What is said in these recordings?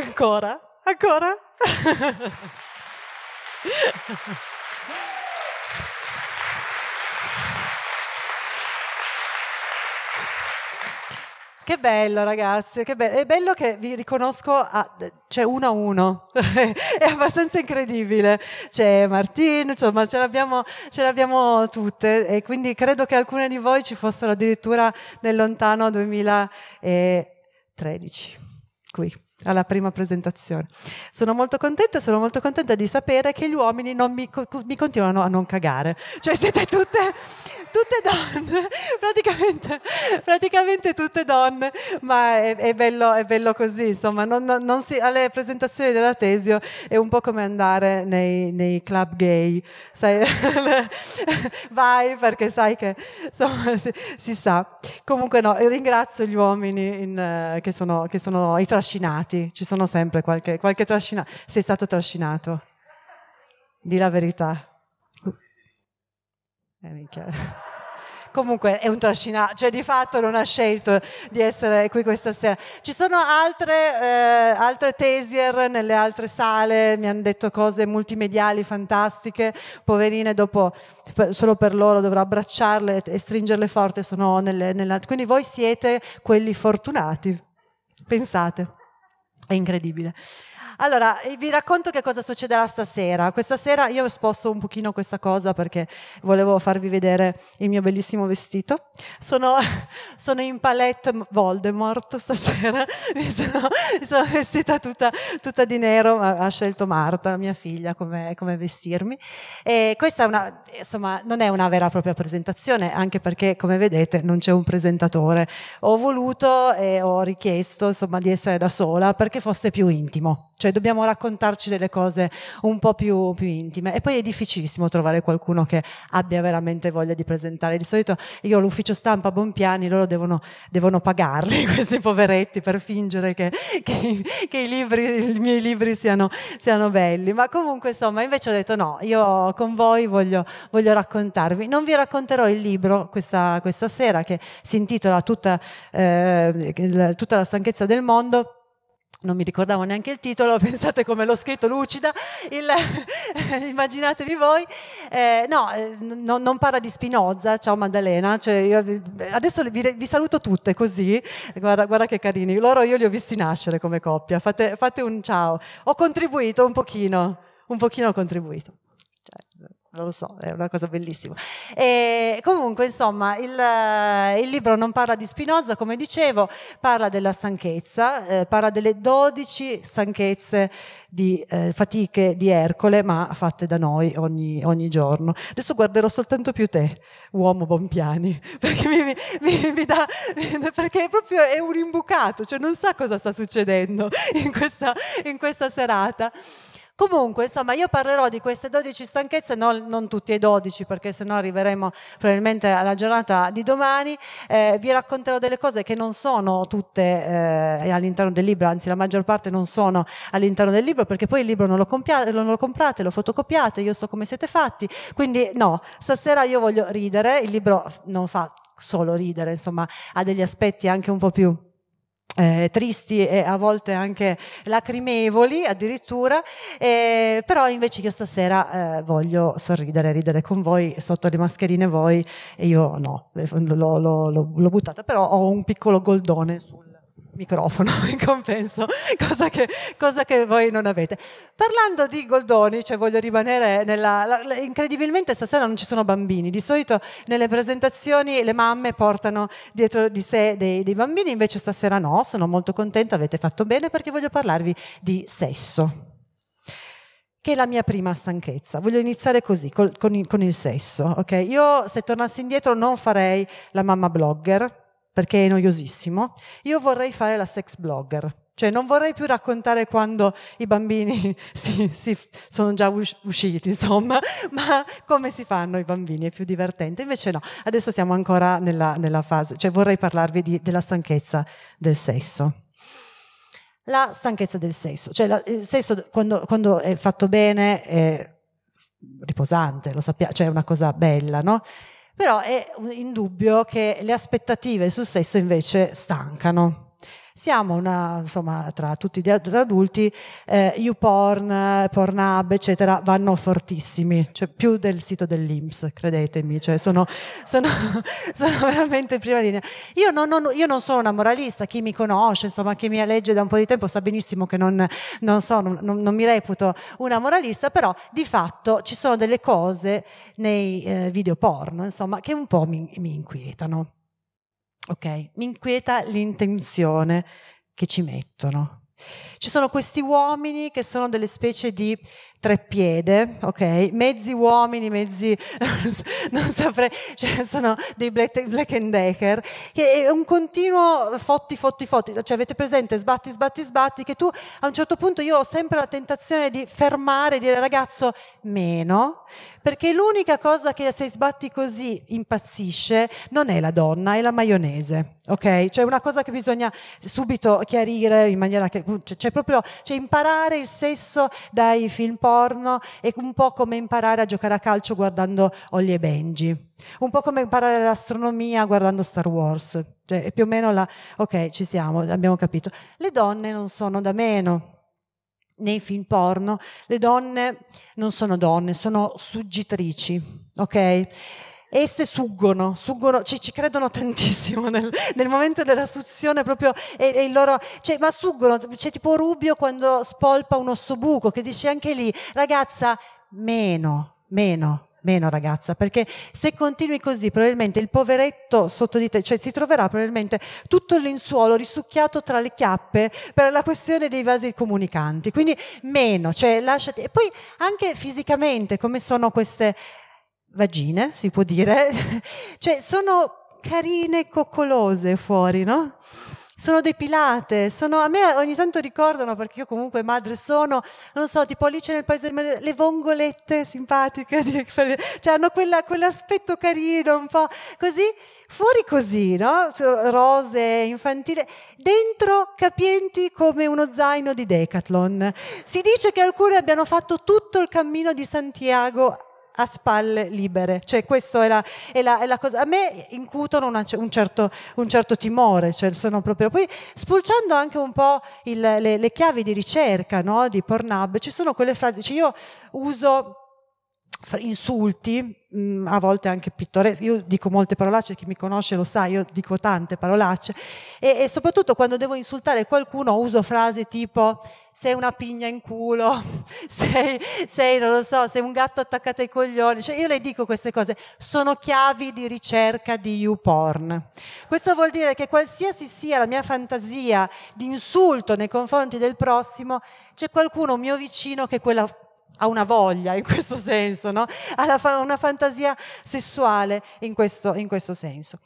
Ancora? Ancora? Che bello ragazzi, che bello. è bello che vi riconosco, a, cioè uno a uno, è abbastanza incredibile. C'è Martin, insomma ce l'abbiamo, ce l'abbiamo, tutte e quindi credo che alcune di voi ci fossero addirittura nel lontano 2013, qui alla prima presentazione. Sono molto contenta, sono molto contenta di sapere che gli uomini mi, mi, continuano a non cagare. Cioè siete tutte, tutte donne, praticamente, praticamente, tutte donne, ma è, è, bello, è bello, così, insomma, non, non si, alle presentazioni della Tesio è un po' come andare nei, nei club gay, sai, vai perché sai che insomma, si, si, sa. Comunque no, ringrazio gli uomini in, che, sono, che sono i trascinati trascinati, ci sono sempre qualche, qualche trascinato, sei stato trascinato, di la verità. Eh, Comunque è un trascinato, cioè di fatto non ha scelto di essere qui questa sera. Ci sono altre, eh, altre tesier nelle altre sale, mi hanno detto cose multimediali fantastiche, poverine, dopo solo per loro dovrò abbracciarle e stringerle forte, nelle, nella... quindi voi siete quelli fortunati, pensate. È incredibile. Allora, eh, vi racconto che cosa succederà stasera. Questa sera io sposto un pochino questa cosa perché volevo farvi vedere il mio bellissimo vestito. Sono, sono in palette Voldemort stasera, mi sono, mi sono vestita tutta, tutta, di nero, ma ha scelto Marta, mia figlia, come, come vestirmi. E questa è una, insomma, non è una vera e propria presentazione, anche perché come vedete non c'è un presentatore. Ho voluto e ho richiesto insomma, di essere da sola perché fosse più intimo. Cioè, cioè dobbiamo raccontarci delle cose un po' più, più intime. E poi è difficilissimo trovare qualcuno che abbia veramente voglia di presentare. Di solito io all'ufficio stampa a Bonpiani, loro devono, devono pagarli, questi poveretti, per fingere che, che, che i, libri, i miei libri siano, siano, belli. Ma comunque, insomma, invece ho detto no, io con voi voglio, voglio raccontarvi. Non vi racconterò il libro questa, questa sera che si intitola tutta, eh, tutta la stanchezza del mondo non mi ricordavo neanche il titolo, pensate come l'ho scritto lucida, il, immaginatevi voi, eh, no, eh, no, non parla di Spinoza, ciao Maddalena, cioè io, adesso vi, vi, saluto tutte così, guarda, guarda, che carini, loro io li ho visti nascere come coppia, fate, fate un ciao, ho contribuito un pochino, un pochino ho contribuito non lo so, è una cosa bellissima. E eh, comunque, insomma, il, eh, il, libro non parla di Spinoza, come dicevo, parla della stanchezza, eh, parla delle 12 stanchezze di eh, fatiche di Ercole, ma fatte da noi ogni, ogni, giorno. Adesso guarderò soltanto più te, uomo Bompiani, perché, mi, mi, mi dà, perché proprio è un imbucato, cioè non sa cosa sta succedendo in questa, in questa serata. Comunque, insomma, io parlerò di queste 12 stanchezze, non, non tutti e 12 perché sennò arriveremo probabilmente alla giornata di domani, eh, vi racconterò delle cose che non sono tutte eh, all'interno del libro, anzi la maggior parte non sono all'interno del libro perché poi il libro non lo, compia- non lo comprate, lo fotocopiate, io so come siete fatti, quindi no, stasera io voglio ridere, il libro non fa solo ridere, insomma, ha degli aspetti anche un po' più eh, tristi e a volte anche lacrimevoli addirittura, eh, però invece io stasera eh, voglio sorridere, ridere con voi sotto le mascherine voi e io no, l'ho, l'ho, l'ho buttata, però ho un piccolo goldone sul microfono in compenso, cosa che, cosa che, voi non avete. Parlando di Goldoni, cioè voglio rimanere nella... La, incredibilmente stasera non ci sono bambini, di solito nelle presentazioni le mamme portano dietro di sé dei, dei bambini, invece stasera no, sono molto contenta, avete fatto bene perché voglio parlarvi di sesso che è la mia prima stanchezza. Voglio iniziare così, col, con, il, con, il, sesso. Okay? Io se tornassi indietro non farei la mamma blogger, perché è noiosissimo, io vorrei fare la sex blogger. Cioè non vorrei più raccontare quando i bambini si, si sono già usciti, insomma, ma come si fanno i bambini, è più divertente. Invece no, adesso siamo ancora nella, nella fase, cioè vorrei parlarvi di, della stanchezza del sesso la stanchezza del sesso. Cioè, la, il sesso quando, quando, è fatto bene è riposante, lo sappiamo, cioè è una cosa bella, no? però è indubbio che le aspettative sul sesso invece stancano. Siamo una, insomma, tra tutti gli adulti, eh, YouPorn, Pornhub, eccetera, vanno fortissimi, cioè più del sito dell'Inps, credetemi, cioè sono, sono, sono veramente in prima linea. Io non, non, io non, sono una moralista, chi mi conosce, insomma, chi mi legge da un po' di tempo sa benissimo che non, non sono, non, mi reputo una moralista, però di fatto ci sono delle cose nei eh, video porn, insomma, che un po' mi, mi inquietano. Ok, mi inquieta l'intenzione che ci mettono. Ci sono questi uomini che sono delle specie di treppiede, ok? Mezzi uomini, mezzi non saprei, cioè sono dei Black, black and Decker, che è un continuo fotti, fotti, fotti, cioè avete presente sbatti, sbatti, sbatti, che tu a un certo punto io ho sempre la tentazione di fermare dire ragazzo meno, perché l'unica cosa che se sbatti così impazzisce non è la donna, è la maionese, ok? Cioè una cosa che bisogna subito chiarire in maniera che cioè, proprio cioè imparare il sesso dai film porno è un po' come imparare a giocare a calcio guardando Ollie e Benji, un po' come imparare l'astronomia guardando Star Wars. Cioè, è più o meno la... Ok, ci siamo, abbiamo capito. Le donne non sono da meno nei film porno, le donne non sono donne, sono suggitrici, ok? esse suggono, suggono ci, ci, credono tantissimo nel, nel, momento della suzione proprio e, e il loro, cioè, ma suggono, c'è tipo Rubio quando spolpa un osso buco che dice anche lì, ragazza, meno, meno, meno ragazza, perché se continui così probabilmente il poveretto sotto di te, cioè si troverà probabilmente tutto il linzuolo risucchiato tra le chiappe per la questione dei vasi comunicanti, quindi meno, cioè lasciati, e poi anche fisicamente come sono queste vagine, si può dire, cioè sono carine e coccolose fuori, no? sono depilate, sono, a me ogni tanto ricordano, perché io comunque madre sono, non so, tipo lì c'è nel paese le vongolette simpatiche, cioè hanno quella, quell'aspetto carino, un po' così, fuori così, no? Rose, infantile, dentro capienti come uno zaino di Decathlon. Si dice che alcune abbiano fatto tutto il cammino di Santiago a spalle libere. Cioè, questa è la, è la, è la cosa. A me incutono una, un, certo, un, certo, timore, cioè sono proprio. Poi spulciando anche un po' il, le, le, chiavi di ricerca no? di Pornhub, ci sono quelle frasi, cioè io uso insulti, mm, a volte anche pittoreschi. Io dico molte parolacce, chi mi conosce lo sa, io dico tante parolacce. E, e soprattutto quando devo insultare qualcuno uso frasi tipo sei una pigna in culo, sei, sei, non lo so, sei un gatto attaccato ai coglioni. Cioè, io le dico queste cose, sono chiavi di ricerca di YouPorn. Questo vuol dire che qualsiasi sia la mia fantasia di insulto nei confronti del prossimo, c'è qualcuno mio vicino che quella ha una voglia in questo senso, no? ha una fantasia sessuale in questo, in questo senso.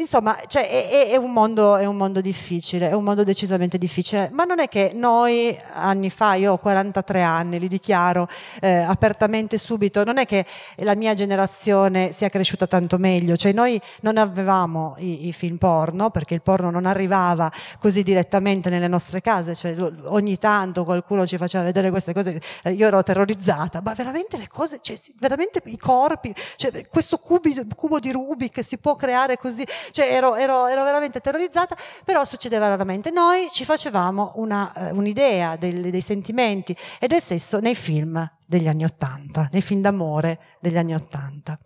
Insomma, cioè, è, è, un mondo, è, un mondo, difficile, è un mondo decisamente difficile, ma non è che noi anni fa, io ho 43 anni, li dichiaro eh, apertamente subito, non è che la mia generazione sia cresciuta tanto meglio, cioè noi non avevamo i, i film porno perché il porno non arrivava così direttamente nelle nostre case, cioè, ogni tanto qualcuno ci faceva vedere queste cose, eh, io ero terrorizzata, ma veramente le cose, cioè, veramente i corpi, cioè, questo cubo, cubo di Rubik si può creare così cioè ero, ero, ero veramente terrorizzata, però succedeva raramente. Noi ci facevamo una, eh, un'idea dei, dei sentimenti e del sesso nei film degli anni Ottanta, nei film d'amore degli anni Ottanta.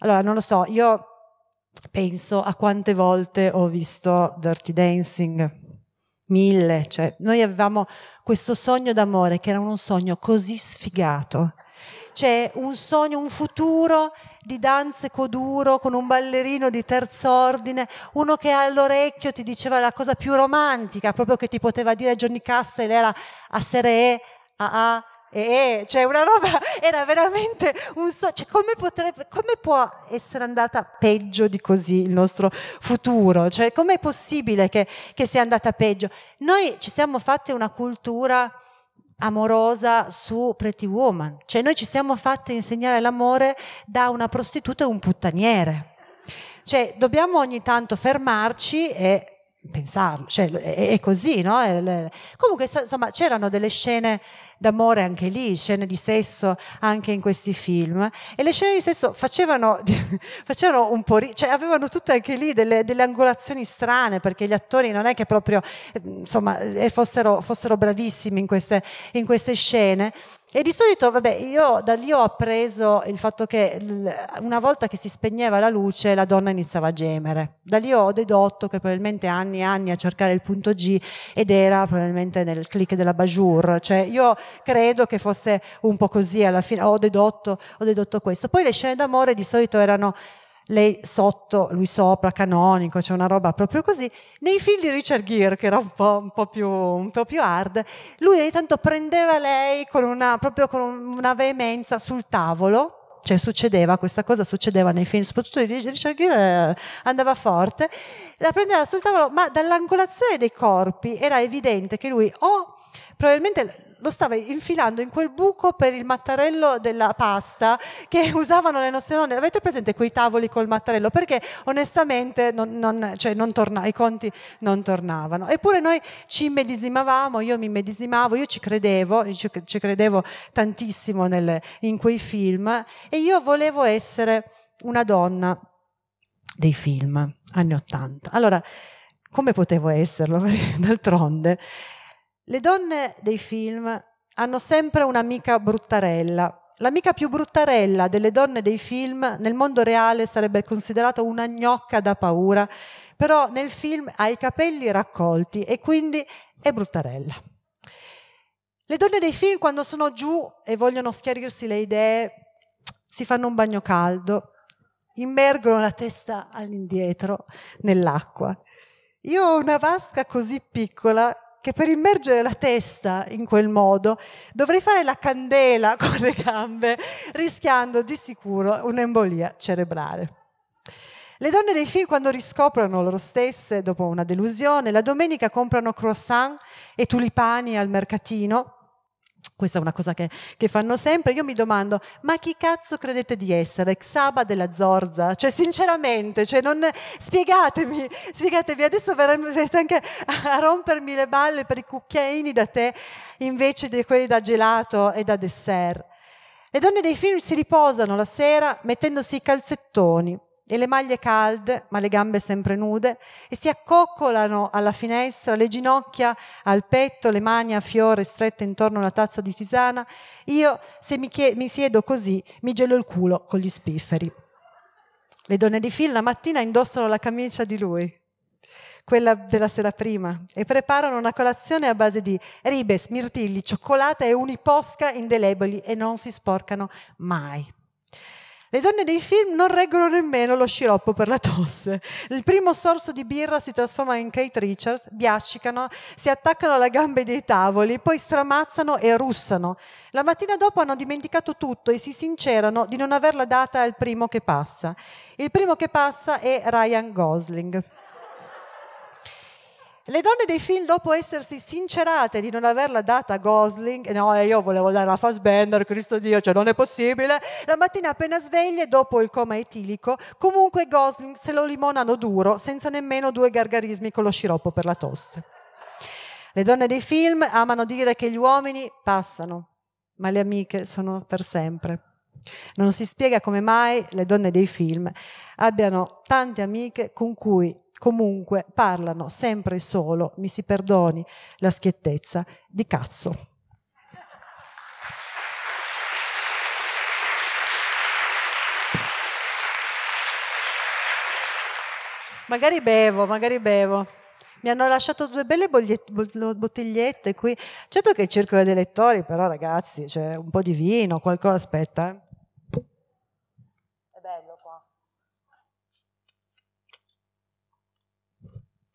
Allora, non lo so, io penso a quante volte ho visto Dirty Dancing, mille, cioè noi avevamo questo sogno d'amore che era un sogno così sfigato c'è un sogno, un futuro di danze coduro con un ballerino di terzo ordine, uno che all'orecchio ti diceva la cosa più romantica, proprio che ti poteva dire Johnny Castle era a sere E, a A, e, e, cioè una roba era veramente un sogno, cioè come, potrebbe, come può essere andata peggio di così il nostro futuro? Cioè com'è possibile che, che sia andata peggio? Noi ci siamo fatti una cultura amorosa su Pretty Woman. Cioè noi ci siamo fatte insegnare l'amore da una prostituta e un puttaniere. Cioè dobbiamo ogni tanto fermarci e pensarlo, cioè, è, così, no? Comunque, insomma, c'erano delle scene d'amore anche lì, scene di sesso anche in questi film. E le scene di sesso facevano, facevano un po', ri- cioè avevano tutte anche lì delle, delle, angolazioni strane perché gli attori non è che proprio eh, insomma, eh, fossero, fossero bravissimi in queste, in queste scene. E di solito, vabbè, io da lì ho appreso il fatto che una volta che si spegneva la luce la donna iniziava a gemere. Da lì ho dedotto che probabilmente anni e anni a cercare il punto G ed era probabilmente nel click della Bajour. Cioè io credo che fosse un po' così alla fine, ho dedotto, ho dedotto questo. Poi le scene d'amore di solito erano lei sotto, lui sopra, canonico, c'è cioè una roba proprio così. Nei film di Richard Gere, che era un po', un po più, un po più hard, lui ogni tanto prendeva lei con una, proprio con una veemenza sul tavolo, cioè succedeva, questa cosa succedeva nei film, soprattutto di Richard Gere eh, andava forte, la prendeva sul tavolo, ma dall'angolazione dei corpi era evidente che lui o probabilmente lo stava infilando in quel buco per il mattarello della pasta che usavano le nostre donne. Avete presente quei tavoli col mattarello? Perché onestamente non, non, cioè non torna, i conti non tornavano. Eppure noi ci immedesimavamo, io mi immedesimavo, io ci credevo, ci, credevo tantissimo nel, in quei film e io volevo essere una donna dei film anni Ottanta. Allora, come potevo esserlo? D'altronde le donne dei film hanno sempre un'amica bruttarella. L'amica più bruttarella delle donne dei film nel mondo reale sarebbe considerata una gnocca da paura, però nel film ha i capelli raccolti e quindi è bruttarella. Le donne dei film quando sono giù e vogliono schiarirsi le idee si fanno un bagno caldo, immergono la testa all'indietro nell'acqua. Io ho una vasca così piccola che per immergere la testa in quel modo dovrei fare la candela con le gambe, rischiando di sicuro un'embolia cerebrale. Le donne dei film, quando riscoprono loro stesse, dopo una delusione, la domenica comprano croissant e tulipani al mercatino questa è una cosa che, che, fanno sempre. Io mi domando, ma chi cazzo credete di essere? Xaba della Zorza? Cioè, sinceramente, cioè non, spiegatemi, spiegatemi. Adesso verrete anche a rompermi le balle per i cucchiaini da te invece di quelli da gelato e da dessert. Le donne dei film si riposano la sera mettendosi i calzettoni, e le maglie calde, ma le gambe sempre nude, e si accoccolano alla finestra, le ginocchia al petto, le mani a fiore strette intorno a una tazza di tisana. Io, se mi, chie- mi siedo così, mi gelo il culo con gli spifferi. Le donne di Phil la mattina indossano la camicia di lui, quella della sera prima, e preparano una colazione a base di ribes, mirtilli, cioccolata e uniposca indelebili e non si sporcano mai. Le donne dei film non reggono nemmeno lo sciroppo per la tosse. Il primo sorso di birra si trasforma in Kate Richards, biaccicano, si attaccano alle gambe dei tavoli, poi stramazzano e russano. La mattina dopo hanno dimenticato tutto e si sincerano di non averla data al primo che passa. Il primo che passa è Ryan Gosling. Le donne dei film, dopo essersi sincerate di non averla data a Gosling, no, eh, io volevo dare la Fassbender, Cristo Dio, cioè non è possibile, la mattina appena sveglie, dopo il coma etilico, comunque Gosling se lo limonano duro, senza nemmeno due gargarismi con lo sciroppo per la tosse. Le donne dei film amano dire che gli uomini passano, ma le amiche sono per sempre. Non si spiega come mai le donne dei film abbiano tante amiche con cui comunque parlano sempre e solo, mi si perdoni la schiettezza, di cazzo. Magari bevo, magari bevo. Mi hanno lasciato due belle bottigliette qui. Certo che il circolo dei lettori, però ragazzi, c'è cioè un po' di vino, qualcosa, aspetta. Eh.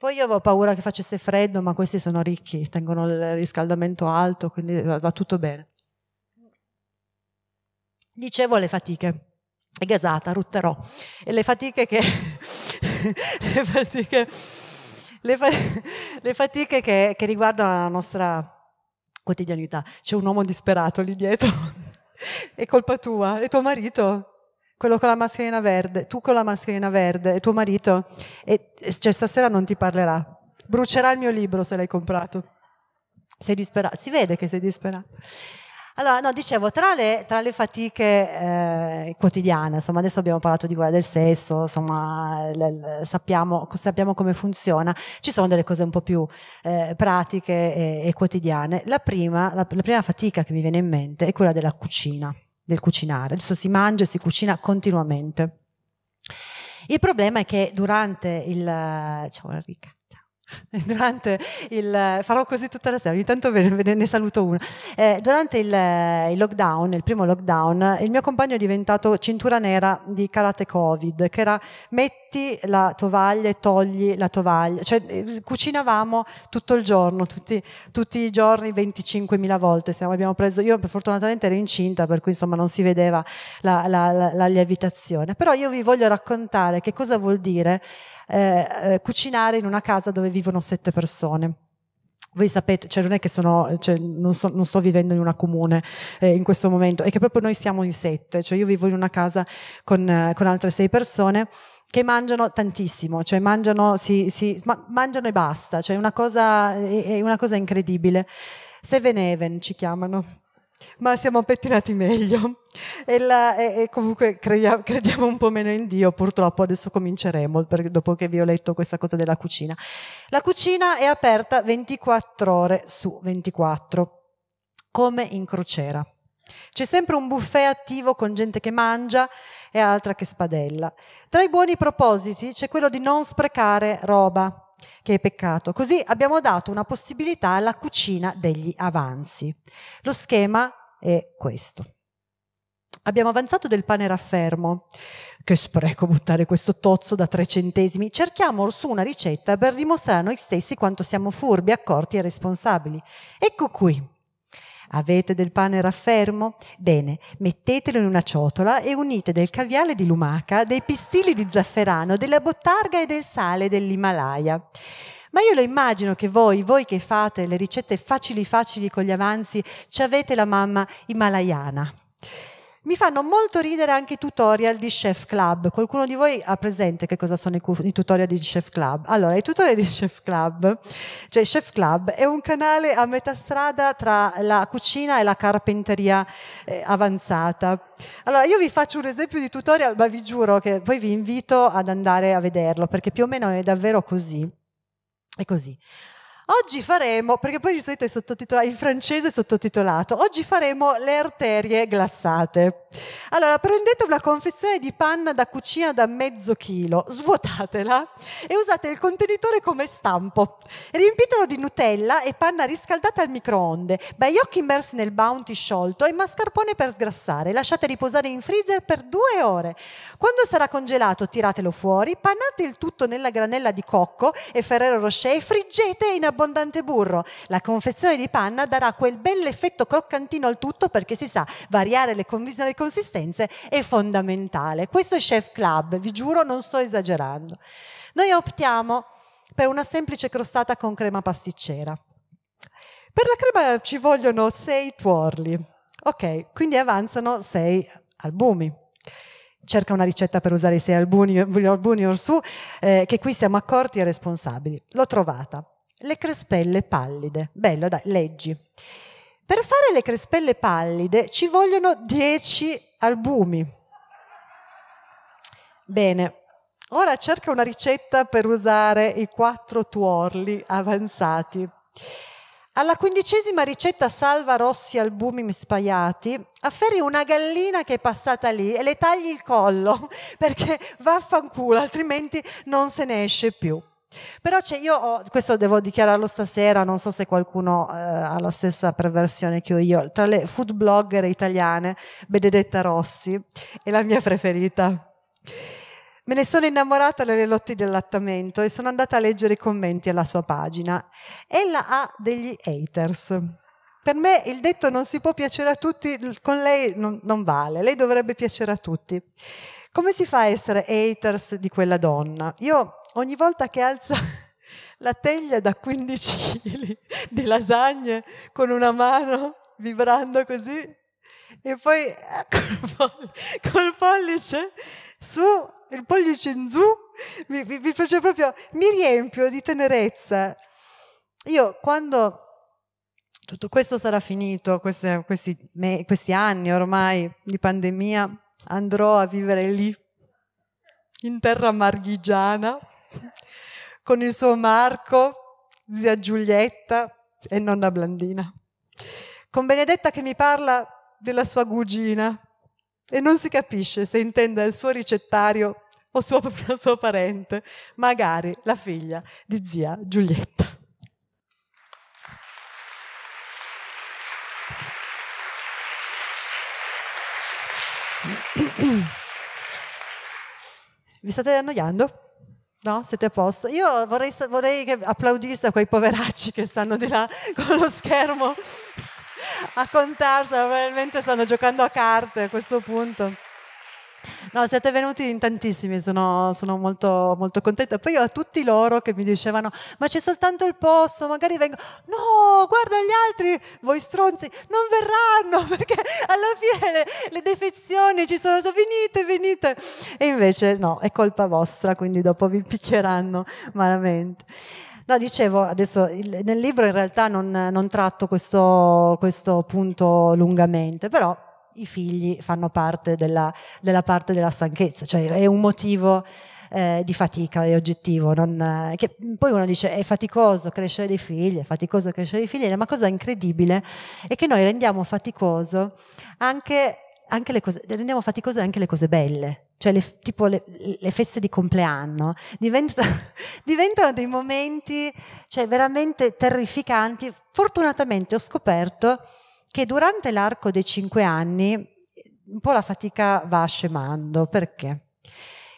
Poi io avevo paura che facesse freddo, ma questi sono ricchi, tengono il riscaldamento alto, quindi va tutto bene. Dicevo le fatiche, è gasata, rutterò. E le fatiche che... le fatiche, le fa, le fatiche che, che riguardano la nostra quotidianità. C'è un uomo disperato lì dietro, è colpa tua, è tuo marito, quello con la mascherina verde, tu con la mascherina verde e tuo marito, e, cioè stasera non ti parlerà. Brucerà il mio libro se l'hai comprato. Sei disperato, si vede che sei disperato. Allora, no, dicevo, tra le, tra le fatiche eh, quotidiane, insomma, adesso abbiamo parlato di guerra del sesso, insomma, l- l- sappiamo, sappiamo, come funziona, ci sono delle cose un po' più eh, pratiche e, e, quotidiane. La prima, la, la prima fatica che mi viene in mente è quella della cucina del cucinare, adesso si mangia e si cucina continuamente. Il problema è che durante il... Ciao Enrica. durante il, farò così tutta la sera, ogni tanto ve, ne saluto uno. Eh, durante il, il, lockdown, il primo lockdown, il mio compagno è diventato cintura nera di karate covid, che era metti la tovaglia e togli la tovaglia, cioè cucinavamo tutto il giorno, tutti, tutti i giorni 25.000 volte, siamo, abbiamo preso, io fortunatamente ero incinta per cui insomma non si vedeva la, la, la, la lievitazione, però io vi voglio raccontare che cosa vuol dire eh, eh, cucinare in una casa dove vivono sette persone voi sapete, cioè non è che sono, cioè non, so, non, sto vivendo in una comune eh, in questo momento, è che proprio noi siamo in sette, cioè io vivo in una casa con, eh, con altre sei persone che mangiano tantissimo, cioè mangiano, si, si, ma, mangiano e basta, cioè una cosa, è, è una cosa incredibile. Seven Even ci chiamano ma siamo pettinati meglio e, la, e, e comunque crediamo, crediamo, un po' meno in Dio, purtroppo adesso cominceremo per, dopo che vi ho letto questa cosa della cucina. La cucina è aperta 24 ore su 24, come in crociera. C'è sempre un buffet attivo con gente che mangia e altra che spadella. Tra i buoni propositi c'è quello di non sprecare roba che è peccato. Così abbiamo dato una possibilità alla cucina degli avanzi. Lo schema è questo. Abbiamo avanzato del pane raffermo. Che spreco buttare questo tozzo da tre centesimi. Cerchiamo su una ricetta per dimostrare a noi stessi quanto siamo furbi, accorti e responsabili. Ecco qui Avete del pane raffermo? Bene, mettetelo in una ciotola e unite del caviale di lumaca, dei pistilli di zafferano, della bottarga e del sale dell'Himalaya. Ma io lo immagino che voi, voi che fate le ricette facili facili con gli avanzi, ci avete la mamma himalayana. Mi fanno molto ridere anche i tutorial di Chef Club. Qualcuno di voi ha presente che cosa sono i, tutorial di Chef Club? Allora, i tutorial di Chef Club, cioè Chef Club è un canale a metà strada tra la cucina e la carpenteria eh, avanzata. Allora, io vi faccio un esempio di tutorial, ma vi giuro che poi vi invito ad andare a vederlo, perché più o meno è davvero così. È così. Oggi faremo, perché poi di solito è sottotitolato, in francese è sottotitolato, oggi faremo le arterie glassate. Allora, prendete una confezione di panna da cucina da mezzo chilo, svuotatela e usate il contenitore come stampo. Riempitelo di Nutella e panna riscaldata al microonde, baiocchi immersi nel bounty sciolto e mascarpone per sgrassare. Lasciate riposare in freezer per due ore. Quando sarà congelato, tiratelo fuori, panate il tutto nella granella di cocco e Ferrero Rocher e friggete in abbondanza abbondante burro. La confezione di panna darà quel bell'effetto croccantino al tutto perché si sa, variare le, con- le consistenze è fondamentale. Questo è Chef Club, vi giuro non sto esagerando. Noi optiamo per una semplice crostata con crema pasticcera. Per la crema ci vogliono sei tuorli, ok, quindi avanzano sei albumi cerca una ricetta per usare i sei albuni, albumi orsù, eh, che qui siamo accorti e responsabili. L'ho trovata le crespelle pallide. Bello, dai, leggi. Per fare le crespelle pallide ci vogliono 10 albumi. Bene, ora cerca una ricetta per usare i quattro tuorli avanzati. Alla quindicesima ricetta salva rossi albumi spaiati, afferri una gallina che è passata lì e le tagli il collo perché vaffanculo, altrimenti non se ne esce più. Però c'è, io ho, questo devo dichiararlo stasera, non so se qualcuno eh, ha la stessa perversione che ho io, tra le food blogger italiane, Benedetta Rossi è la mia preferita. Me ne sono innamorata delle lotti del lattamento e sono andata a leggere i commenti alla sua pagina. Ella ha degli haters. Per me il detto non si può piacere a tutti, con lei non, non vale, lei dovrebbe piacere a tutti. Come si fa a essere haters di quella donna? Io ogni volta che alzo la teglia da 15 kg di lasagne con una mano vibrando così e poi eh, col, pollice su, il pollice in giù, mi, mi, mi, proprio, mi riempio di tenerezza. Io quando tutto questo sarà finito, queste, questi, me, questi anni ormai di pandemia, andrò a vivere lì, in terra marghigiana, con il suo Marco, zia Giulietta e nonna Blandina. Con Benedetta che mi parla della sua cugina e non si capisce se intenda il suo ricettario o suo, suo parente, magari la figlia di zia Giulietta. Vi state annoiando? No? Siete a posto? Io vorrei, vorrei che applaudiste a quei poveracci che stanno di là con lo schermo a contarsela, probabilmente stanno giocando a carte a questo punto. No, siete venuti in tantissimi, sono, sono molto, molto, contenta. Poi io a tutti loro che mi dicevano, ma c'è soltanto il posto, magari vengo. No, guarda gli altri, voi stronzi, non verranno perché alla fine le, le defezioni ci sono, venite, venite. E invece no, è colpa vostra, quindi dopo vi picchieranno malamente. No, dicevo, adesso il, nel libro in realtà non, non tratto questo, questo punto lungamente, però i figli fanno parte della, della parte della stanchezza, cioè è un motivo eh, di fatica, è oggettivo. Non, eh, che, poi uno dice è faticoso crescere dei figli, è faticoso crescere dei figli, ma cosa incredibile è che noi rendiamo faticoso anche, anche le cose, rendiamo faticose anche le cose belle, cioè le, tipo le, le, feste di compleanno, diventa, diventano dei momenti cioè, veramente terrificanti. Fortunatamente ho scoperto che durante l'arco dei cinque anni un po' la fatica va scemando. Perché?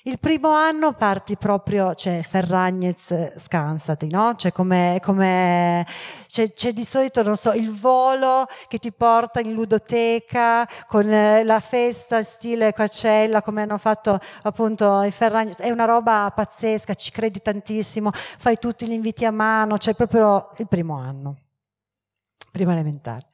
Il primo anno parti proprio, cioè Ferragnez, eh, scansati, no? Cioè come, come c'è, c'è, di solito, non so, il volo che ti porta in ludoteca con eh, la festa stile Quacella, come hanno fatto appunto i Ferragnez, è una roba pazzesca, ci credi tantissimo, fai tutti gli inviti a mano, cioè proprio il primo anno, prima elementare.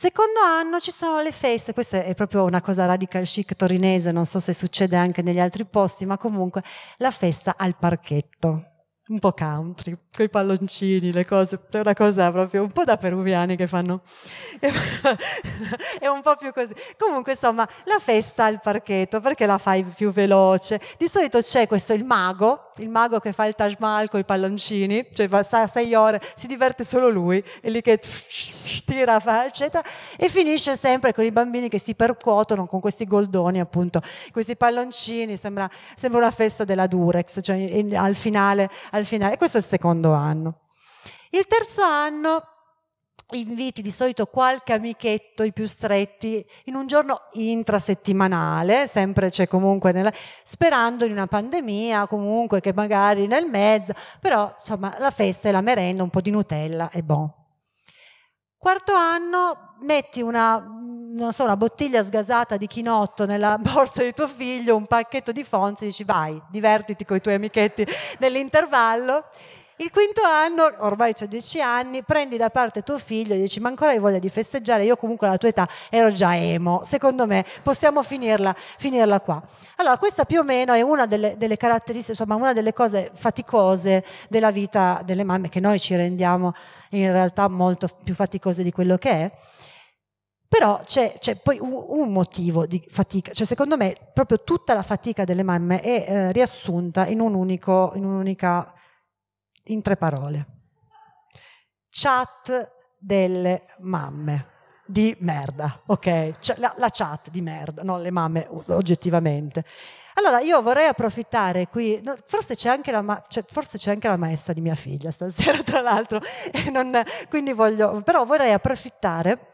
Secondo anno ci sono le feste, questa è proprio una cosa radical chic torinese, non so se succede anche negli altri posti, ma comunque la festa al parchetto, un po' country, con i palloncini, le cose, è una cosa proprio un po' da peruviani che fanno, è un po' più così. Comunque insomma, la festa al parchetto, perché la fai più veloce? Di solito c'è questo, il mago, il mago che fa il Taj Mahal con i palloncini, cioè sta sei ore, si diverte solo lui, e lì che tira, fa, eccetera, e finisce sempre con i bambini che si percuotono con questi goldoni, appunto, questi palloncini, sembra, sembra una festa della Durex, cioè in, al, finale, al finale. Questo è il secondo anno. Il terzo anno inviti di solito qualche amichetto, i più stretti, in un giorno intrasettimanale, sempre c'è comunque, nella, sperando in una pandemia, comunque che magari nel mezzo, però insomma la festa e la merenda, un po' di Nutella e buon. Quarto anno metti una non so, una bottiglia sgasata di chinotto nella borsa di tuo figlio, un pacchetto di fonzi, dici vai, divertiti con i tuoi amichetti nell'intervallo il quinto anno, ormai c'è dieci anni, prendi da parte tuo figlio e dici ma ancora hai voglia di festeggiare, io comunque alla tua età ero già emo, secondo me possiamo finirla, finirla qua. Allora questa più o meno è una delle, delle caratteristiche, insomma una delle cose faticose della vita delle mamme che noi ci rendiamo in realtà molto più faticose di quello che è. Però c'è, c'è poi un, un, motivo di fatica, cioè secondo me proprio tutta la fatica delle mamme è eh, riassunta in, un unico, in un'unica in tre parole. Chat delle mamme di merda, ok? Cioè, la, la, chat di merda, non le mamme oggettivamente. Allora io vorrei approfittare qui, forse, c'è ma- cioè, forse, c'è anche la maestra di mia figlia stasera tra l'altro, non, quindi voglio, però vorrei approfittare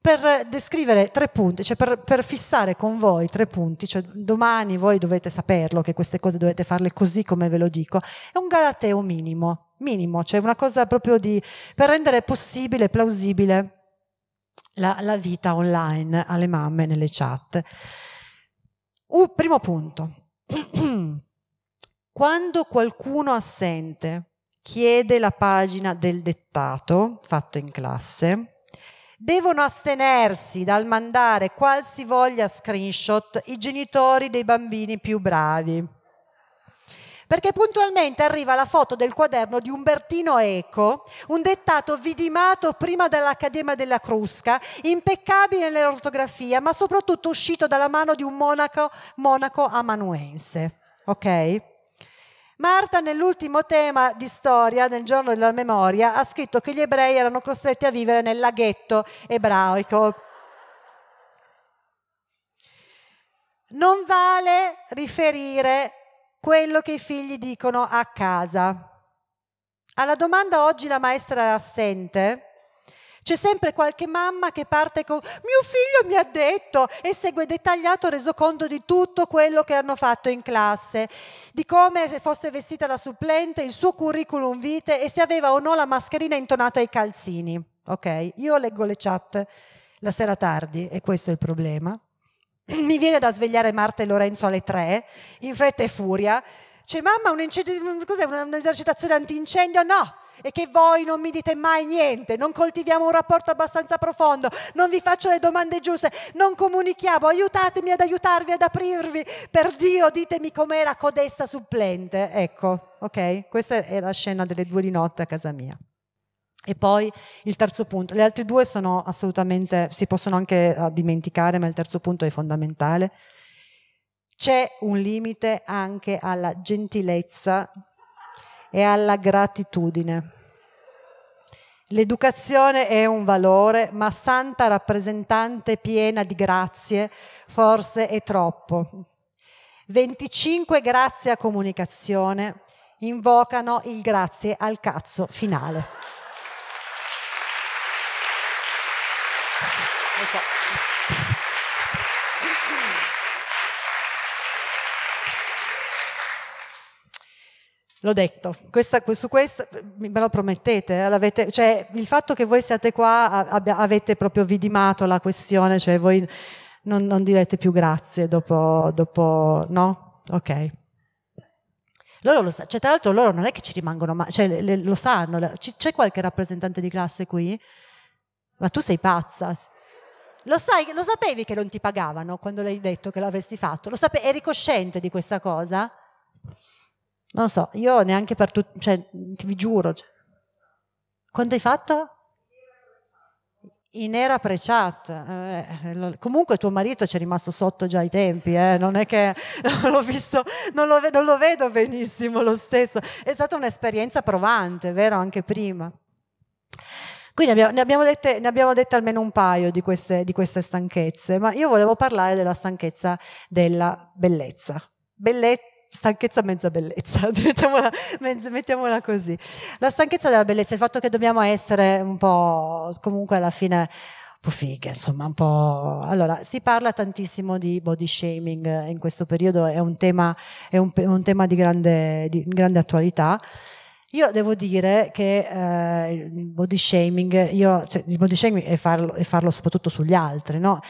per descrivere tre punti, cioè per, per, fissare con voi tre punti, cioè domani voi dovete saperlo che queste cose dovete farle così come ve lo dico, è un galateo minimo, minimo, cioè una cosa proprio di, per rendere possibile, plausibile la, la vita online alle mamme nelle chat. Uh, primo punto, quando qualcuno assente chiede la pagina del dettato fatto in classe, devono astenersi dal mandare qualsivoglia screenshot i genitori dei bambini più bravi. Perché puntualmente arriva la foto del quaderno di Umbertino Eco, un dettato vidimato prima dall'Accademia della Crusca, impeccabile nell'ortografia, ma soprattutto uscito dalla mano di un monaco, monaco amanuense. Ok? Marta nell'ultimo tema di storia, nel giorno della memoria, ha scritto che gli ebrei erano costretti a vivere nel laghetto ebraico. Non vale riferire quello che i figli dicono a casa. Alla domanda oggi la maestra è assente, c'è sempre qualche mamma che parte con mio figlio mi ha detto e segue dettagliato resoconto di tutto quello che hanno fatto in classe, di come fosse vestita la supplente, il suo curriculum vitae e se aveva o no la mascherina intonata ai calzini. Ok, io leggo le chat la sera tardi e questo è il problema. Mi viene da svegliare Marta e Lorenzo alle tre, in fretta e furia. C'è mamma, un incendi- cos'è, un'esercitazione antincendio? No, e che voi non mi dite mai niente, non coltiviamo un rapporto abbastanza profondo, non vi faccio le domande giuste, non comunichiamo, aiutatemi ad aiutarvi ad aprirvi, per Dio ditemi com'era codesta supplente. Ecco, ok? Questa è la scena delle due di notte a casa mia. E poi il terzo punto, le altre due sono assolutamente, si possono anche eh, dimenticare, ma il terzo punto è fondamentale. C'è un limite anche alla gentilezza e alla gratitudine. L'educazione è un valore, ma santa rappresentante piena di grazie forse è troppo. 25 grazie a comunicazione invocano il grazie al cazzo finale. Esatto. L'ho detto, questa, su questo me lo promettete, eh, cioè, il fatto che voi siate qua abbia, avete proprio vidimato la questione, cioè voi non, non direte più grazie dopo, dopo no? Ok. Loro lo sa, cioè, tra l'altro loro non è che ci rimangono mai, cioè, le, le, lo sanno, c'è qualche rappresentante di classe qui? Ma tu sei pazza. Lo, sai, lo sapevi che non ti pagavano quando l'hai detto che l'avresti fatto? Lo sape- eri cosciente di questa cosa? Non so, io neanche per tutti, cioè, vi giuro. Cioè. Quanto hai fatto? In era pre-chat. Eh, comunque tuo marito ci è rimasto sotto già ai tempi, eh? non è che non l'ho visto, non lo, non lo vedo benissimo lo stesso. È stata un'esperienza provante, vero? Anche prima. Quindi ne abbiamo, ne, dette, ne abbiamo, dette, almeno un paio di queste, di queste stanchezze, ma io volevo parlare della stanchezza della bellezza. Belle, stanchezza mezza bellezza, diciamola, mettiamola così. La stanchezza della bellezza, il fatto che dobbiamo essere un po', comunque alla fine, un po' fighe, insomma, un po'... Allora, si parla tantissimo di body shaming in questo periodo, è un tema, è un, un tema di, grande, di, grande, attualità. Io devo dire che eh, il body shaming, io, cioè, il body shaming è farlo, è farlo soprattutto sugli altri, no?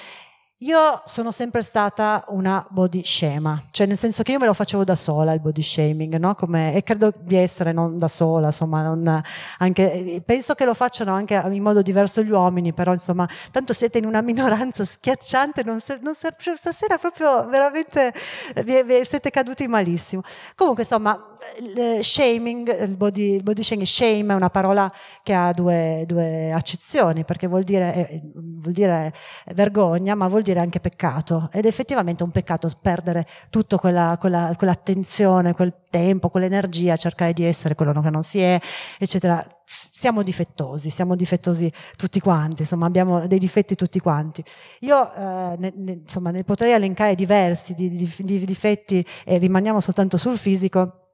Io sono sempre stata una body scema, cioè nel senso che io me lo facevo da sola il body shaming, no? Come, e credo di essere non da sola, insomma, non, anche, penso che lo facciano anche in modo diverso gli uomini, però insomma, tanto siete in una minoranza schiacciante, non non stasera proprio veramente eh, vi, vi siete caduti malissimo. Comunque, insomma, il shaming, il body, il body, shaming, shame è una parola che ha due, due accezioni, perché vuol dire, eh, vuol dire vergogna, ma vuol dire dire anche peccato ed effettivamente è un peccato perdere tutta quella, quella, quell'attenzione, quel tempo, quell'energia, a cercare di essere quello che non si è, eccetera. Siamo difettosi, siamo difettosi tutti quanti, insomma abbiamo dei difetti tutti quanti. Io eh, ne, ne, insomma, ne potrei elencare diversi di, di, di difetti e rimaniamo soltanto sul fisico.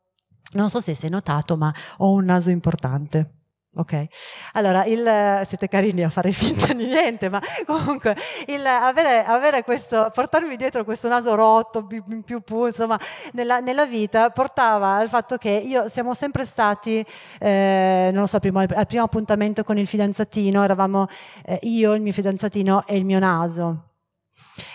Non so se sei notato, ma ho un naso importante. Ok, allora il, siete carini a fare finta di niente, ma comunque il, avere, avere, questo, portarmi dietro questo naso rotto, in più pu, insomma, nella, nella, vita portava al fatto che io siamo sempre stati, eh, non lo so, primo, al, al, primo appuntamento con il fidanzatino eravamo eh, io, il mio fidanzatino e il mio naso.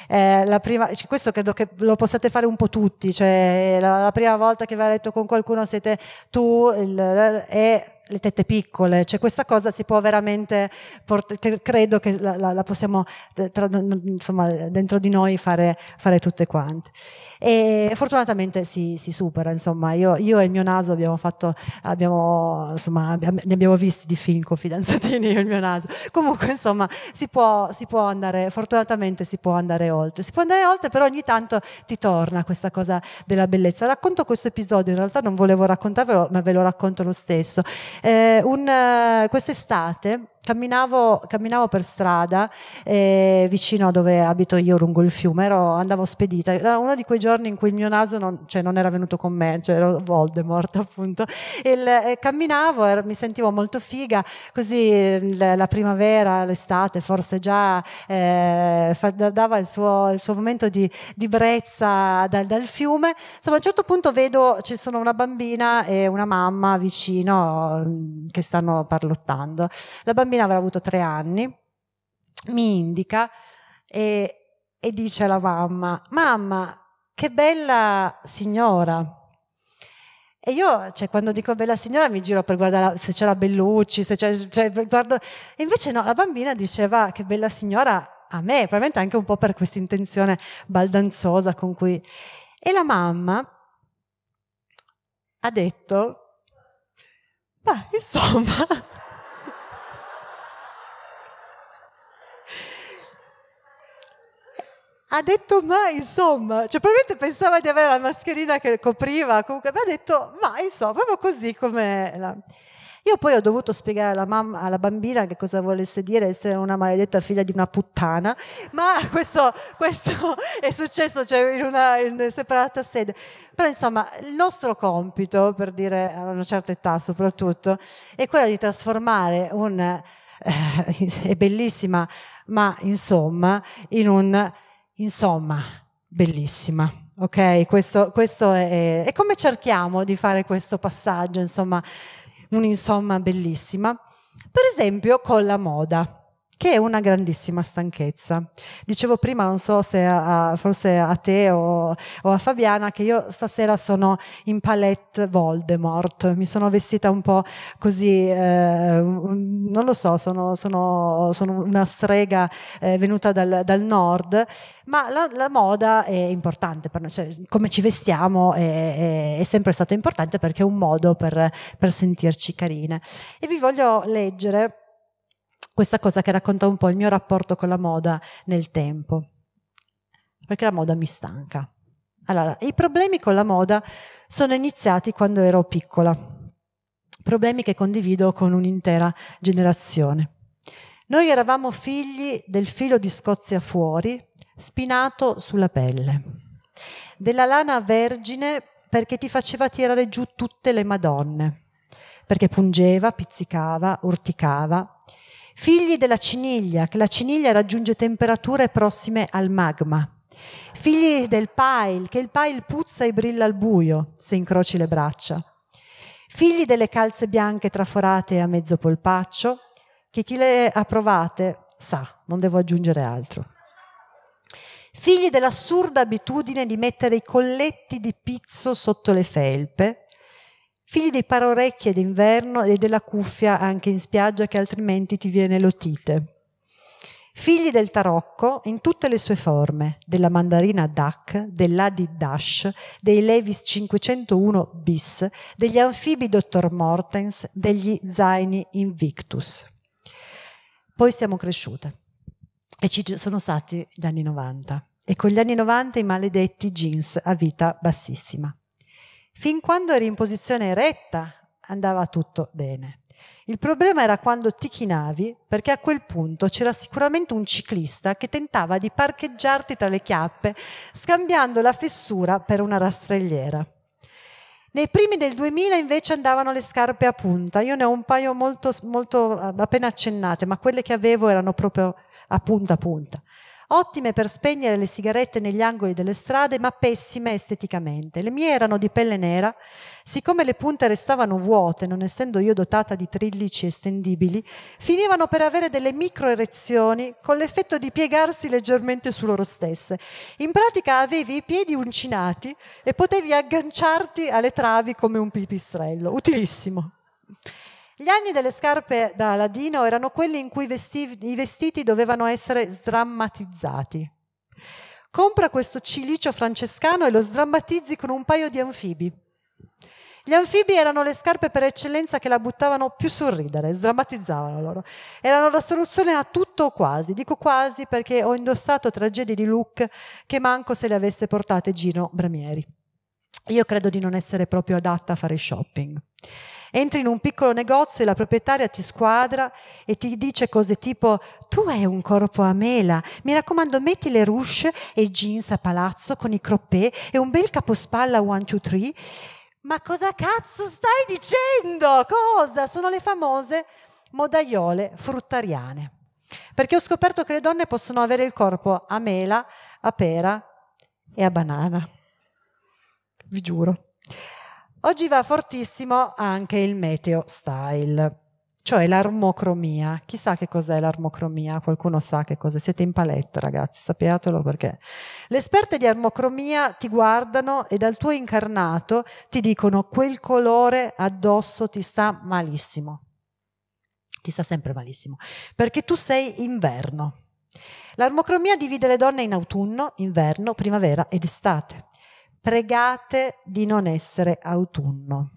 Eh, la prima, questo credo che lo possiate fare un po' tutti, cioè la, la prima volta che vi a letto con qualcuno siete tu il, e le tette piccole, cioè questa cosa si può veramente, port- credo che la, la, la possiamo eh, tra, insomma, dentro di noi fare, fare, tutte quante. E fortunatamente si, si supera, insomma, io, io, e il mio naso abbiamo fatto, abbiamo, insomma, ne abbiamo visti di film con fidanzatini, io e il mio naso. Comunque, insomma, si può, si può andare, fortunatamente si può andare oltre, si può andare oltre, però ogni tanto ti torna questa cosa della bellezza. Racconto questo episodio, in realtà non volevo raccontarvelo, ma ve lo racconto lo stesso eh, un, eh, quest'estate Camminavo, camminavo, per strada eh, vicino a dove abito io lungo il fiume, ero, andavo spedita, era uno di quei giorni in cui il mio naso non, cioè, non era venuto con me, cioè ero Voldemort appunto, il, eh, camminavo, ero, mi sentivo molto figa, così ehm, la, la primavera, l'estate forse già eh, dava il suo, il suo, momento di, di brezza dal, dal fiume, insomma a un certo punto vedo ci sono una bambina e una mamma vicino mm, che stanno parlottando, la bambina bambina avrà avuto tre anni, mi indica e, e dice alla mamma, mamma, che bella signora. E io, cioè, quando dico bella signora, mi giro per guardare se c'è la Bellucci, se c'è, cioè, guardo... E invece no, la bambina diceva che bella signora a me, probabilmente anche un po' per questa intenzione baldanzosa con cui... E la mamma ha detto, ma insomma... ha detto ma insomma, cioè probabilmente pensava di avere la mascherina che copriva, comunque ma ha detto ma insomma, proprio così come... La... Io poi ho dovuto spiegare alla, mamma, alla bambina che cosa volesse dire essere una maledetta figlia di una puttana, ma questo, questo è successo cioè, in una in separata sede. Però insomma il nostro compito, per dire a una certa età soprattutto, è quello di trasformare un... Eh, è bellissima, ma insomma, in un Insomma, bellissima. Ok, questo, questo è, è, come cerchiamo di fare questo passaggio, insomma, un'insomma bellissima. Per esempio con la moda che è una grandissima stanchezza. Dicevo prima, non so se a, forse a te o, o, a Fabiana, che io stasera sono in palette Voldemort, mi sono vestita un po' così, eh, non lo so, sono, sono, sono una strega eh, venuta dal, dal, nord, ma la, la, moda è importante, per noi, cioè, come ci vestiamo è, è, è, sempre stato importante perché è un modo per, per sentirci carine. E vi voglio leggere questa cosa che racconta un po' il mio rapporto con la moda nel tempo, perché la moda mi stanca. Allora, i problemi con la moda sono iniziati quando ero piccola, problemi che condivido con un'intera generazione. Noi eravamo figli del filo di Scozia fuori, spinato sulla pelle, della lana vergine perché ti faceva tirare giù tutte le madonne, perché pungeva, pizzicava, urticava Figli della ciniglia, che la ciniglia raggiunge temperature prossime al magma. Figli del pile, che il pile puzza e brilla al buio se incroci le braccia. Figli delle calze bianche traforate a mezzo polpaccio, che chi le ha provate sa, non devo aggiungere altro figli dell'assurda abitudine di mettere i colletti di pizzo sotto le felpe, figli dei parorecchie d'inverno e della cuffia anche in spiaggia che altrimenti ti viene l'otite. Figli del tarocco in tutte le sue forme, della mandarina Duck, dell'Adi Dash, dei Levis 501 bis, degli anfibi Dr. Mortens, degli zaini Invictus. Poi siamo cresciute e ci sono stati gli anni 90 e con gli anni 90 i maledetti jeans a vita bassissima. Fin quando eri in posizione retta andava tutto bene. Il problema era quando ti chinavi, perché a quel punto c'era sicuramente un ciclista che tentava di parcheggiarti tra le chiappe, scambiando la fessura per una rastrelliera. Nei primi del 2000 invece andavano le scarpe a punta, io ne ho un paio molto, molto eh, appena accennate, ma quelle che avevo erano proprio a punta a punta ottime per spegnere le sigarette negli angoli delle strade, ma pessime esteticamente. Le mie erano di pelle nera, siccome le punte restavano vuote, non essendo io dotata di trillici estendibili, finivano per avere delle micro erezioni con l'effetto di piegarsi leggermente su loro stesse. In pratica avevi i piedi uncinati e potevi agganciarti alle travi come un pipistrello. Utilissimo. Gli anni delle scarpe da ladino erano quelli in cui vesti- i vestiti dovevano essere sdrammatizzati. Compra questo cilicio francescano e lo sdrammatizzi con un paio di anfibi. Gli anfibi erano le scarpe per eccellenza che la buttavano più sul ridere, sdrammatizzavano loro. Erano la soluzione a tutto o quasi. Dico quasi perché ho indossato tragedie di look che manco se le avesse portate Gino Bramieri. Io credo di non essere proprio adatta a fare shopping. Entri in un piccolo negozio e la proprietaria ti squadra e ti dice cose tipo tu hai un corpo a mela, mi raccomando metti le ruche e jeans a palazzo con i croppé e un bel capospalla one two three. Ma cosa cazzo stai dicendo? Cosa? Sono le famose modaiole fruttariane. Perché ho scoperto che le donne possono avere il corpo a mela, a pera e a banana. Vi giuro. Oggi va fortissimo anche il meteo style, cioè l'armocromia. Chissà che cos'è l'armocromia, qualcuno sa che cos'è. Siete in paletta, ragazzi, sappiatelo perché. Le esperte di armocromia ti guardano e dal tuo incarnato ti dicono quel colore addosso ti sta malissimo. Ti sta sempre malissimo, perché tu sei inverno. L'armocromia divide le donne in autunno, inverno, primavera ed estate pregate di non essere autunno.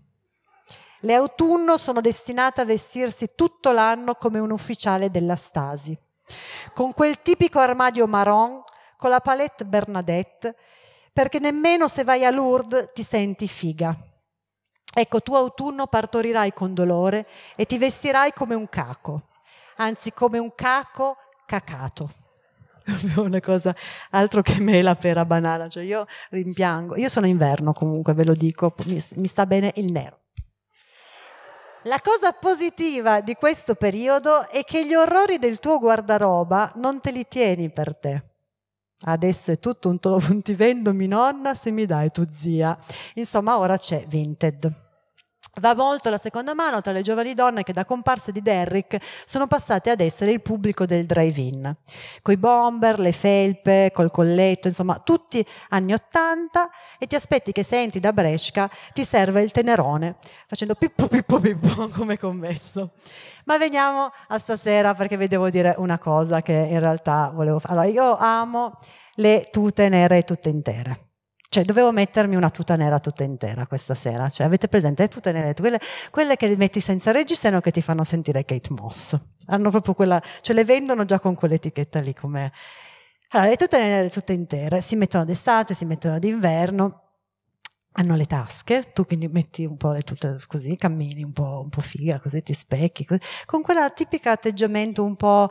Le autunno sono destinate a vestirsi tutto l'anno come un ufficiale della Stasi, con quel tipico armadio marron, con la palette Bernadette, perché nemmeno se vai a Lourdes ti senti figa. Ecco, tu autunno partorirai con dolore e ti vestirai come un caco, anzi come un caco cacato una cosa altro che mela, pera, banana, cioè io rimpiango. Io sono inverno comunque, ve lo dico, mi, mi sta bene il nero. La cosa positiva di questo periodo è che gli orrori del tuo guardaroba non te li tieni per te. Adesso è tutto un, to- ti vendo mi nonna se mi dai tu zia. Insomma, ora c'è Vinted. Va molto la seconda mano tra le giovani donne che da comparse di Derrick sono passate ad essere il pubblico del drive-in. Coi bomber, le felpe, col colletto, insomma, tutti anni 80 e ti aspetti che se senti da Brescia ti serva il tenerone, facendo pippo pippo pippo come commesso. Ma veniamo a stasera perché vi devo dire una cosa che in realtà volevo fare. Allora, io amo le tute nere tutte intere cioè, dovevo mettermi una tuta nera tutta intera questa sera. Cioè, avete presente le tute nere? Quelle, quelle che metti senza reggiseno che ti fanno sentire Kate Moss. Hanno proprio quella, cioè le vendono già con quell'etichetta lì come... Allora, le tute nere tutte intere si mettono d'estate, si mettono d'inverno, hanno le tasche, tu quindi metti un po' le tute così, cammini un po', un po figa, così ti specchi, così, con quella tipica atteggiamento un po'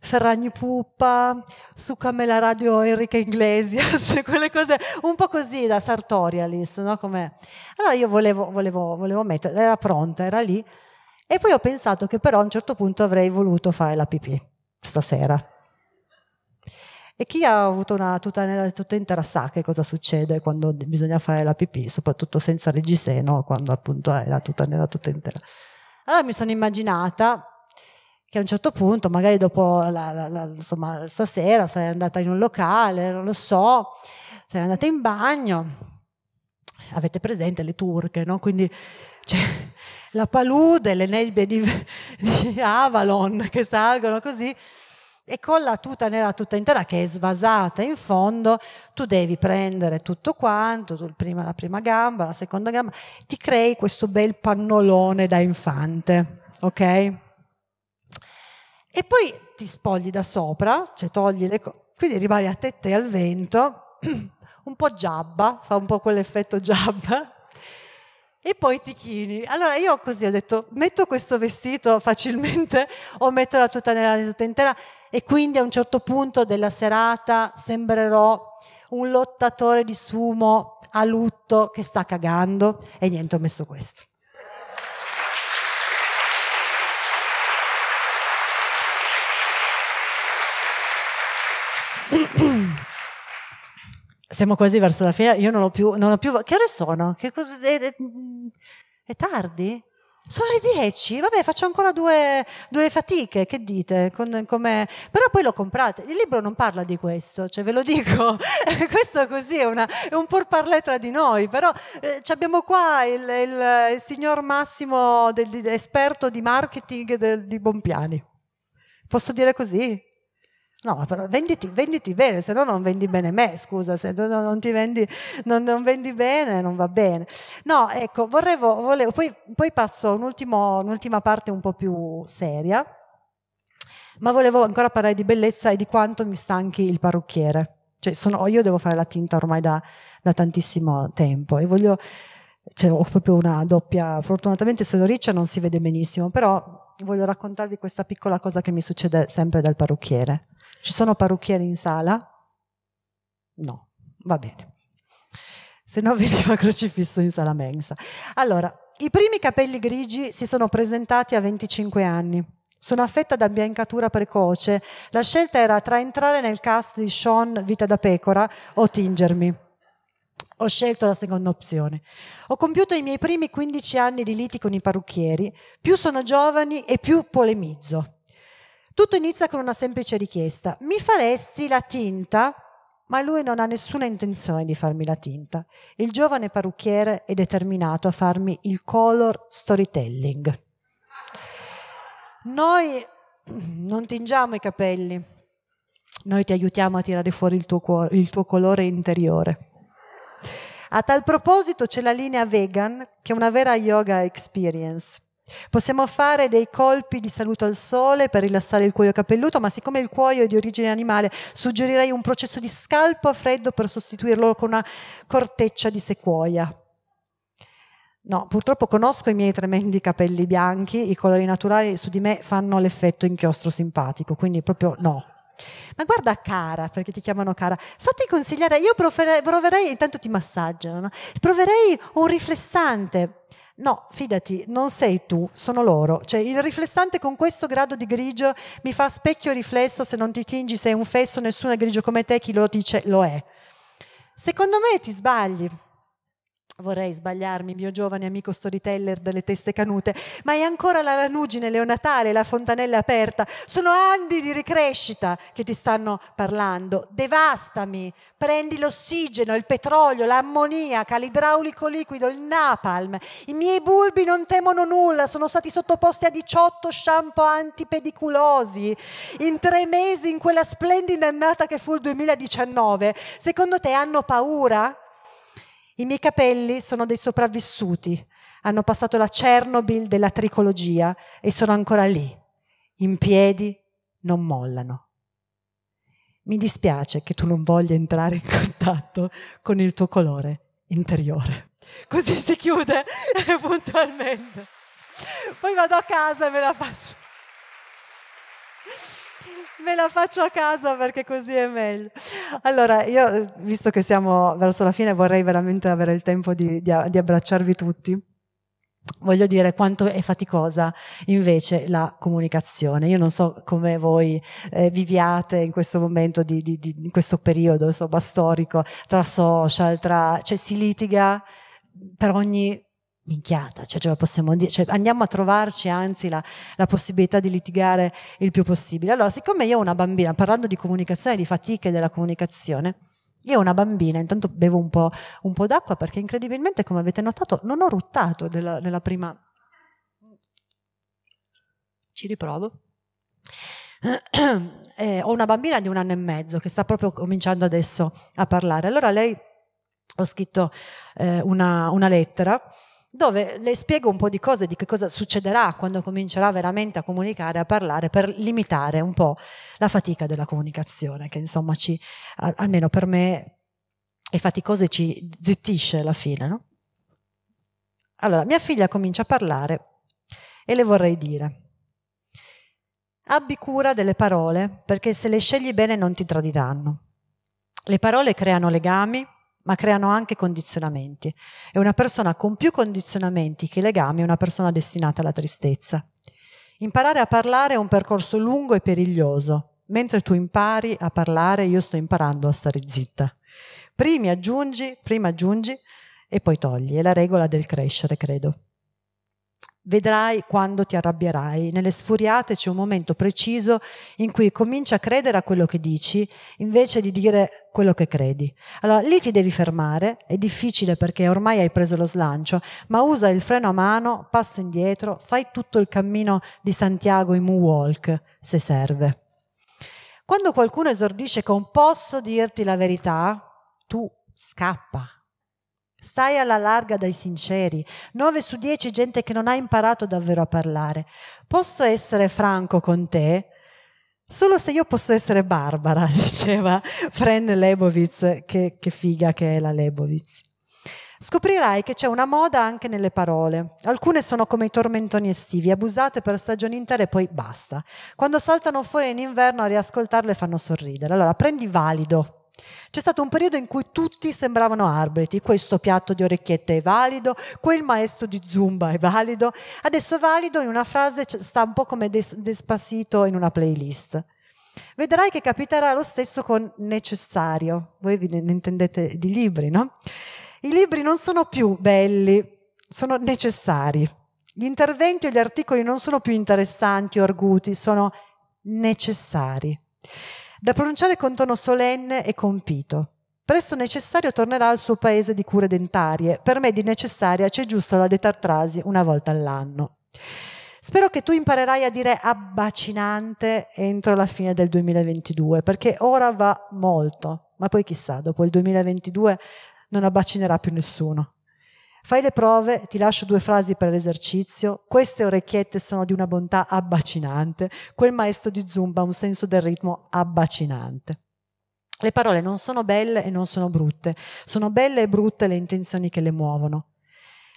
Ferragni Puppa, su Camela Radio Enrica Iglesias, quelle cose un po' così da sartorialis, no? Com'è? Allora io volevo, volevo, volevo metterla, era pronta, era lì, e poi ho pensato che però a un certo punto avrei voluto fare la pipì stasera. E chi ha avuto una tuta, nera, tutta intera sa che cosa succede quando bisogna fare la pipì, soprattutto senza reggiseno, quando appunto è la tuta nera tutta intera. Allora mi sono immaginata che a un certo punto, magari dopo, la, la, la, insomma, stasera sarei andata in un locale, non lo so, sarei andata in bagno. Avete presente le turche, no? Quindi cioè, la palude, le nebbie di, di Avalon che salgono così e con la tuta nera tutta intera che è svasata in fondo, tu devi prendere tutto quanto, tu prima, la prima gamba, la seconda gamba, ti crei questo bel pannolone da infante, ok? e poi ti spogli da sopra, cioè togli le cose, quindi rimani a tette e al vento, un po' giabba, fa un po' quell'effetto giabba, e poi ti chini. Allora io così ho detto, metto questo vestito facilmente o metto la tuta nera, la tuta intera e quindi a un certo punto della serata sembrerò un lottatore di sumo a lutto che sta cagando e niente, ho messo questo. Siamo quasi verso la fine, io non ho più... Non ho più che ore sono? Che cos- è, è, è tardi? Sono le 10, vabbè, faccio ancora due, due fatiche, che dite? Con, Però poi lo comprate. Il libro non parla di questo, cioè ve lo dico, questo così è, una, è un por parlare tra di noi, però eh, abbiamo qua il, il, il signor Massimo, del, esperto di marketing del, di Bompiani. Posso dire così? No, però venditi, venditi bene, se no non vendi bene me, scusa, se no, non ti vendi, non, non vendi, bene non va bene. No, ecco, vorrevo, volevo, poi, poi passo a un un'ultima parte un po' più seria, ma volevo ancora parlare di bellezza e di quanto mi stanchi il parrucchiere. Cioè, sono, io devo fare la tinta ormai da, da tantissimo tempo e voglio, cioè, ho proprio una doppia, fortunatamente sono riccia non si vede benissimo, però voglio raccontarvi questa piccola cosa che mi succede sempre dal parrucchiere. Ci sono parrucchieri in sala? No, va bene. Se no vedeva crocifisso in sala mensa. Allora, i primi capelli grigi si sono presentati a 25 anni. Sono affetta da biancatura precoce. La scelta era tra entrare nel cast di Sean Vita da pecora o tingermi. Ho scelto la seconda opzione. Ho compiuto i miei primi 15 anni di liti con i parrucchieri. Più sono giovani e più polemizzo. Tutto inizia con una semplice richiesta. Mi faresti la tinta? Ma lui non ha nessuna intenzione di farmi la tinta. Il giovane parrucchiere è determinato a farmi il color storytelling. Noi non tingiamo i capelli, noi ti aiutiamo a tirare fuori il tuo, cuore, il tuo colore interiore. A tal proposito c'è la linea vegan, che è una vera yoga experience Possiamo fare dei colpi di saluto al sole per rilassare il cuoio capelluto, ma siccome il cuoio è di origine animale, suggerirei un processo di scalpo a freddo per sostituirlo con una corteccia di sequoia. No, purtroppo conosco i miei tremendi capelli bianchi, i colori naturali su di me fanno l'effetto inchiostro simpatico, quindi proprio no. Ma guarda cara, perché ti chiamano cara, fatti consigliare, io proverei, proverei intanto ti massaggiano, no? proverei un riflessante No, fidati, non sei tu, sono loro. Cioè, il riflessante con questo grado di grigio mi fa specchio riflesso, se non ti tingi sei un fesso, nessuno è grigio come te, chi lo dice lo è. Secondo me ti sbagli, Vorrei sbagliarmi, mio giovane amico storyteller delle teste canute, ma è ancora la lanugine leonatale, la fontanella aperta. Sono anni di ricrescita che ti stanno parlando. Devastami, prendi l'ossigeno, il petrolio, l'ammoniaca, l'idraulico liquido, il napalm. I miei bulbi non temono nulla, sono stati sottoposti a 18 shampoo antipediculosi. In tre mesi, in quella splendida annata che fu il 2019, secondo te hanno paura? I miei capelli sono dei sopravvissuti, hanno passato la Chernobyl della tricologia e sono ancora lì, in piedi, non mollano. Mi dispiace che tu non voglia entrare in contatto con il tuo colore interiore. Così si chiude eh, puntualmente. Poi vado a casa e me la faccio me la faccio a casa perché così è meglio. Allora, io, eh, visto che siamo verso la fine, vorrei veramente avere il tempo di, di, di abbracciarvi tutti. Voglio dire quanto è faticosa invece la comunicazione. Io non so come voi eh, viviate in questo momento, di, in questo periodo insomma, storico, tra social, tra, cioè si litiga per ogni minchiata, cioè ce la possiamo dire, cioè, andiamo a trovarci anzi la, la, possibilità di litigare il più possibile. Allora, siccome io ho una bambina, parlando di comunicazione, di fatiche della comunicazione, io ho una bambina, intanto bevo un po', un po d'acqua perché incredibilmente, come avete notato, non ho ruttato nella, della prima... Ci riprovo. Eh, ho una bambina di un anno e mezzo che sta proprio cominciando adesso a parlare. Allora lei ho scritto eh, una, una lettera dove le spiego un po' di cose, di che cosa succederà quando comincerà veramente a comunicare, a parlare, per limitare un po' la fatica della comunicazione, che insomma ci, almeno per me, è faticosa e ci zittisce alla fine. No? Allora, mia figlia comincia a parlare e le vorrei dire, abbi cura delle parole, perché se le scegli bene non ti tradiranno. Le parole creano legami, ma creano anche condizionamenti. E una persona con più condizionamenti che legami è una persona destinata alla tristezza. Imparare a parlare è un percorso lungo e periglioso. Mentre tu impari a parlare, io sto imparando a stare zitta. Primi aggiungi, prima aggiungi e poi togli. È la regola del crescere, credo. Vedrai quando ti arrabbierai. Nelle sfuriate c'è un momento preciso in cui cominci a credere a quello che dici invece di dire quello che credi. Allora lì ti devi fermare, è difficile perché ormai hai preso lo slancio, ma usa il freno a mano, passo indietro, fai tutto il cammino di Santiago in Moonwalk se serve. Quando qualcuno esordisce con posso dirti la verità, tu scappa, Stai alla larga dai sinceri. 9 su 10 gente che non ha imparato davvero a parlare. Posso essere franco con te? Solo se io posso essere barbara, diceva Fran Lebowitz, che, che figa che è la Lebowitz. Scoprirai che c'è una moda anche nelle parole. Alcune sono come i tormentoni estivi, abusate per stagioni intere e poi basta. Quando saltano fuori in inverno a riascoltarle fanno sorridere. Allora prendi valido, c'è stato un periodo in cui tutti sembravano arbitri, questo piatto di orecchiette è valido, quel maestro di zumba è valido, adesso valido in una frase sta un po' come des- despasito in una playlist. Vedrai che capiterà lo stesso con necessario, voi vi ne intendete di libri, no? I libri non sono più belli, sono necessari. Gli interventi e gli articoli non sono più interessanti o arguti, sono necessari da pronunciare con tono solenne e compito. Presto necessario tornerà al suo paese di cure dentarie. Per me di necessaria c'è giusto la detartrasi una volta all'anno. Spero che tu imparerai a dire abbacinante entro la fine del 2022, perché ora va molto, ma poi chissà, dopo il 2022 non abbacinerà più nessuno. Fai le prove, ti lascio due frasi per l'esercizio. Queste orecchiette sono di una bontà abbacinante. Quel maestro di zumba ha un senso del ritmo abbacinante. Le parole non sono belle e non sono brutte, sono belle e brutte le intenzioni che le muovono.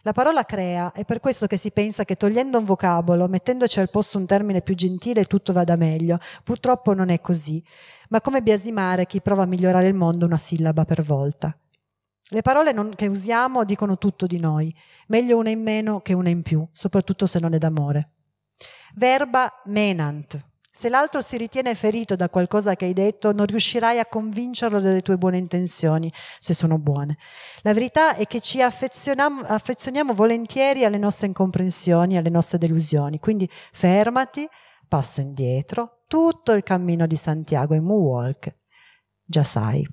La parola crea, è per questo che si pensa che togliendo un vocabolo, mettendoci al posto un termine più gentile, tutto vada meglio. Purtroppo non è così, ma come biasimare chi prova a migliorare il mondo una sillaba per volta. Le parole non, che usiamo dicono tutto di noi, meglio una in meno che una in più, soprattutto se non è d'amore. Verba menant. Se l'altro si ritiene ferito da qualcosa che hai detto, non riuscirai a convincerlo delle tue buone intenzioni, se sono buone. La verità è che ci affezioniamo, affezioniamo volentieri alle nostre incomprensioni, alle nostre delusioni. Quindi fermati, passo indietro, tutto il cammino di Santiago e Moonwalk. Già sai.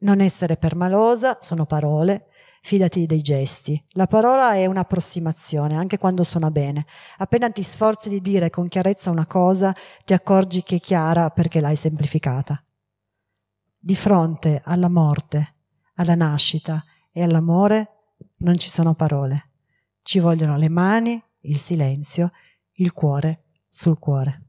Non essere permalosa sono parole, fidati dei gesti. La parola è un'approssimazione, anche quando suona bene. Appena ti sforzi di dire con chiarezza una cosa, ti accorgi che è chiara perché l'hai semplificata. Di fronte alla morte, alla nascita e all'amore non ci sono parole. Ci vogliono le mani, il silenzio, il cuore sul cuore.